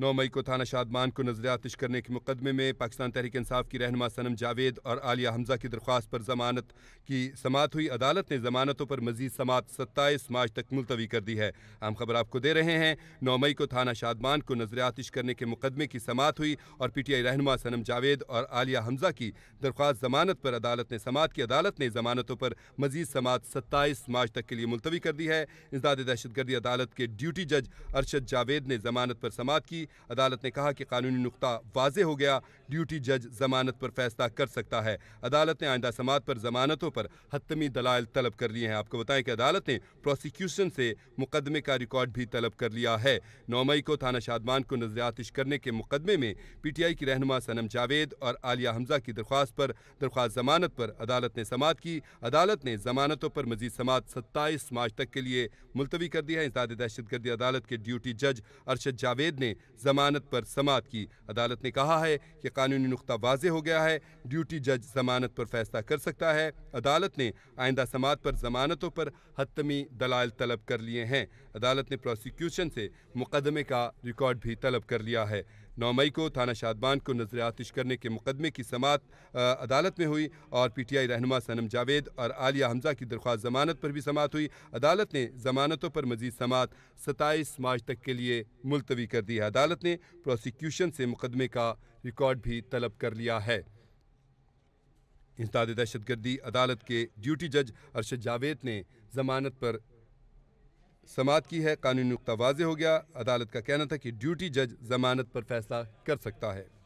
नौ मई को थाना शादमान को नजर आतिश करने के मुकदमे में पाकिस्तान तहरीक इंसाफ की रहनमा सनम जावेद और आलिया हमजा की दरख्वास्त पर जमानत की समात हुई अदालत ने जमानतों पर मजीद समात सत्ताईस मार्च तक मुलतवी कर दी है अहम खबर आपको दे रहे हैं नौ मई को थाना शादमान को नजर आतिश करने के मुकदमे की समात हुई और पी टी आई रहनमा सनम जावेद और आलिया हमजा की दरख्वास्त जमानत पर अदालत ने समात की अदालत ने जमानतों पर मजीद समात सत्ताईस मार्च तक के लिए मुलतवी कर दी है इजदाद दहशतगर्दी अदालत के ड्यूटी जज अरशद जावेद ने जमानत पर समात की थी अदालत ने कहा कि कानूनी नुकता वाजे हो गया ड्यूटी जज जमानत पर फैसला कर सकता है अदालत ने आइंदा समात पर जमानतों पर हतमी दलाल तलब कर लिए हैं आपको बताएं कि अदालत ने प्रोसिक्यूशन से मुकदमे का रिकॉर्ड भी तलब कर लिया है नौ मई को थाना शादमान को नजरियातिश करने के मुकदमे में पीटीआई की रहनुमा सनम जावेद और आलिया हमजा की दरख्वास्त पर दरख्वास्त जमानत पर अदालत ने समात की अदालत ने जमानतों पर मजीद समात सत्ताईस मार्च तक के लिए मुलतवी कर दी है इंसाद दहशतगर्दी अदालत के ड्यूटी जज अरशद जावेद ने जमानत पर समात की अदालत ने कहा है कि कानूनी नुकता वाज हो गया है ड्यूटी जज जमानत पर फैसला कर सकता है अदालत ने आइंदा समात पर जमानतों पर हतमी दलाल तलब कर लिए हैं अदालत ने प्रोसिक्यूशन से मुकदमे का रिकॉर्ड भी तलब कर लिया है नौ मई को थाना शादबान को नजर आतिश करने के मुकदमे की समात अदालत में हुई और पीटीआई रहनुमा सनम जावेद और आलिया हमजा की दरख्वास्त जमानत पर भी समात हुई अदालत ने जमानतों पर मजीद समात सताईस मार्च तक के लिए मुलतवी कर दी है अदालत ने प्रोसिक्यूशन से मुकदमे का रिकॉर्ड भी तलब कर लिया है इंसदाद दहशतगर्दी अदालत के ड्यूटी जज अरशद जावेद ने जमानत पर समात की है कानूनी नुकता वाज हो गया अदालत का कहना था कि ड्यूटी जज जमानत पर फैसला कर सकता है